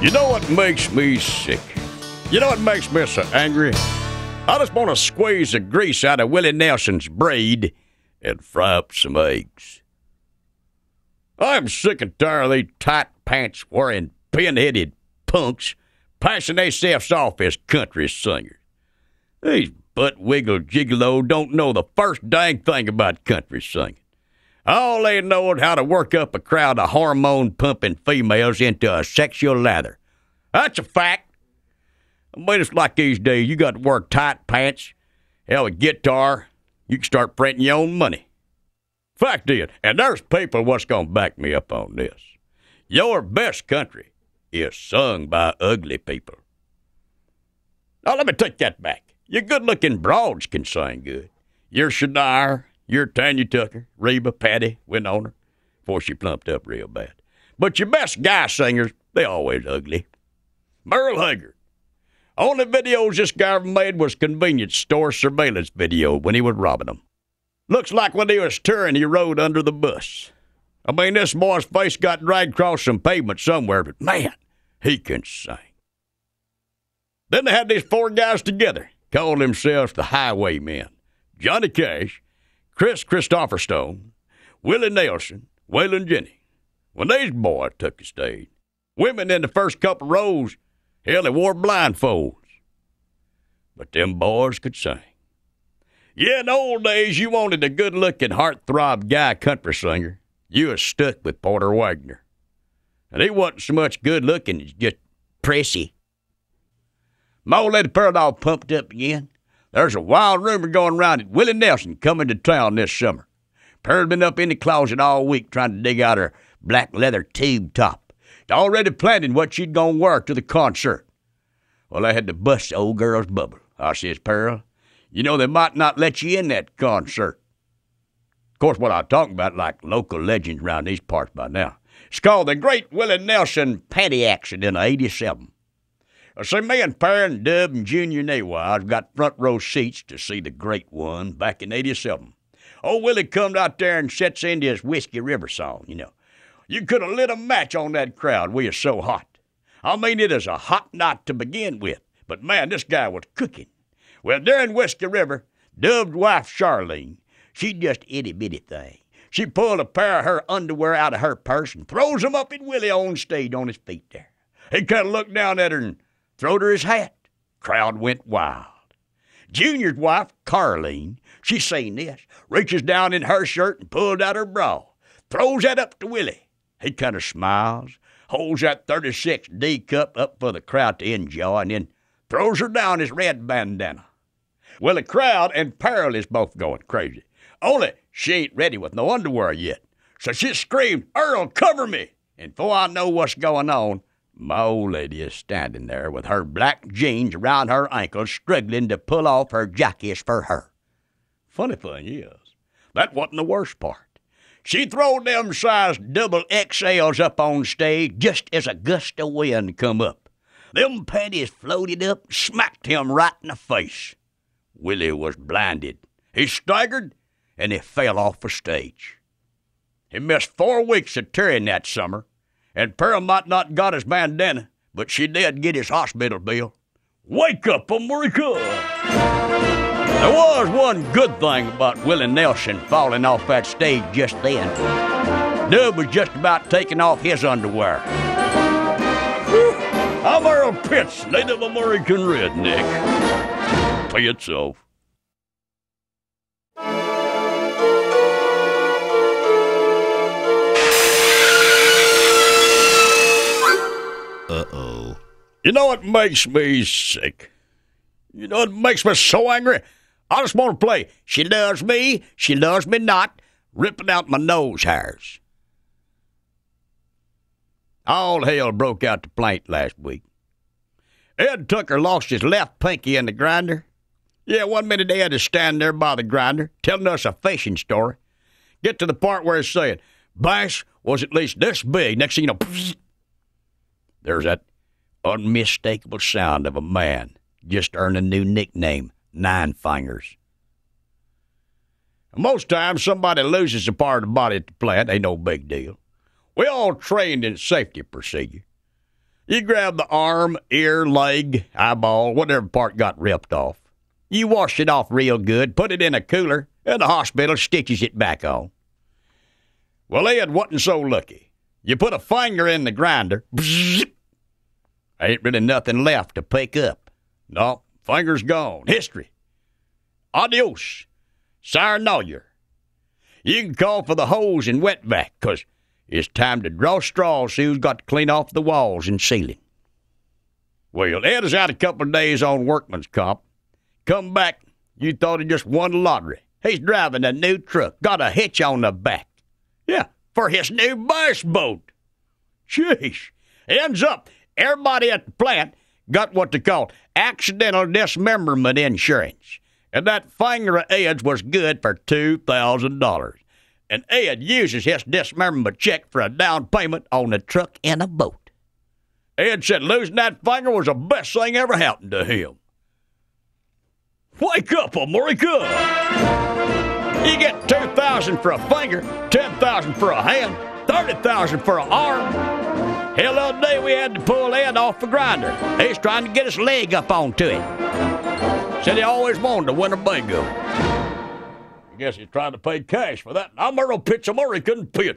You know what makes me sick? You know what makes me so angry? I just want to squeeze the grease out of Willie Nelson's braid and fry up some eggs. I'm sick and tired of these tight pants wearing pin-headed punks passing themselves off as country singers. These butt wiggle gigolo don't know the first dang thing about country singing. All they know is how to work up a crowd of hormone pumping females into a sexual lather. That's a fact. But it's like these days, you got to wear tight pants, hell, a guitar, you can start printing your own money. Fact is, and there's people what's going to back me up on this. Your best country is sung by ugly people. Now, let me take that back. Your good looking broads can sing good. Your Shania, your Tanya Tucker, Reba, Patty, Winona, before she plumped up real bad. But your best guy singers, they always ugly. Merle Haggard. Only videos this guy made was convenience store surveillance video when he was robbing them. Looks like when he was touring, he rode under the bus. I mean, this boy's face got dragged across some pavement somewhere, but man, he can sing. Then they had these four guys together, called themselves the Highwaymen. Johnny Cash, Chris Christopher Stone, Willie Nelson, Waylon Jenny. When these boys took the stage, women in the first couple rows, hell, they wore blindfolds. But them boys could sing. Yeah, in old days, you wanted a good looking, heartthrob guy country singer. You was stuck with Porter Wagner. And he wasn't so much good looking as just prissy. My let the Pearl all pumped up again. There's a wild rumor going around that Willie Nelson coming to town this summer. Pearl's been up in the closet all week trying to dig out her black leather tube top. Already planning what she'd gonna wear to the concert. Well, I had to bust the old girl's bubble. I says, Pearl, you know they might not let you in that concert. Of course, what i talk about like local legends around these parts by now. It's called the Great Willie Nelson Patty Accident of '87. I see me and Parent Dub and Junior I've got front row seats to see the great one back in 87. Old Willie comes out there and sets into his Whiskey River song, you know. You could have lit a match on that crowd. We are so hot. I mean, it is a hot night to begin with, but man, this guy was cooking. Well, there in Whiskey River, Dub's wife, Charlene, she just itty bitty thing. She pulled a pair of her underwear out of her purse and throws 'em up at Willie on stage on his feet there. He kind of looked down at her and throwed her his hat. Crowd went wild. Junior's wife, Carline, she seen this, reaches down in her shirt and pulled out her bra, throws that up to Willie. He kind of smiles, holds that 36 D cup up for the crowd to enjoy, and then throws her down his red bandana. Well, the crowd and Pearl is both going crazy. Only she ain't ready with no underwear yet. So she screamed, Earl, cover me! And before I know what's going on, my old lady is standing there with her black jeans around her ankles, struggling to pull off her jackish for her. Funny thing is, that wasn't the worst part. She throwed them size double XLs up on stage just as a gust of wind come up. Them panties floated up, smacked him right in the face. Willie was blinded. He staggered, and he fell off the stage. He missed four weeks of touring that summer and Peril might not got his bandana, but she did get his hospital bill. Wake up, America! There was one good thing about Willie Nelson falling off that stage just then. Dub was just about taking off his underwear. I'm Earl Pitts, Native American redneck. Play itself. Uh oh. You know what makes me sick? You know what makes me so angry? I just want to play. She loves me, she loves me not, ripping out my nose hairs. All hell broke out the plant last week. Ed Tucker lost his left pinky in the grinder. Yeah, one minute Ed is standing there by the grinder telling us a fishing story. Get to the part where he's saying, Bass was at least this big. Next thing you know, there's that unmistakable sound of a man just earned a new nickname, Nine Fingers. Most times, somebody loses a part of the body at the plant. Ain't no big deal. We all trained in safety procedure. You grab the arm, ear, leg, eyeball, whatever part got ripped off. You wash it off real good, put it in a cooler, and the hospital stitches it back on. Well, Ed wasn't so lucky. You put a finger in the grinder. ain't really nothing left to pick up. No, fingers gone. History. Adios. Sarnoyer. You can call for the hose and wet wetback, 'cause it's time to draw straws. See who's got to clean off the walls and ceiling. Well, Ed is out a couple of days on workman's comp. Come back, you thought he just won the lottery. He's driving a new truck, got a hitch on the back. Yeah, for his new bass boat. Jeez. Ends up, everybody at the plant got what they call accidental dismemberment insurance. And that finger of Ed's was good for $2,000. And Ed uses his dismemberment check for a down payment on a truck and a boat. Ed said losing that finger was the best thing ever happened to him. Wake up, America! You get 2000 for a finger, 10000 for a hand, 30000 for an arm. Hell, the other day we had to pull Ed off the grinder. He's trying to get his leg up onto it. Said he always wanted to win a bingo. I guess he's trying to pay cash for that. I'm Earl Pitchamore. He couldn't pay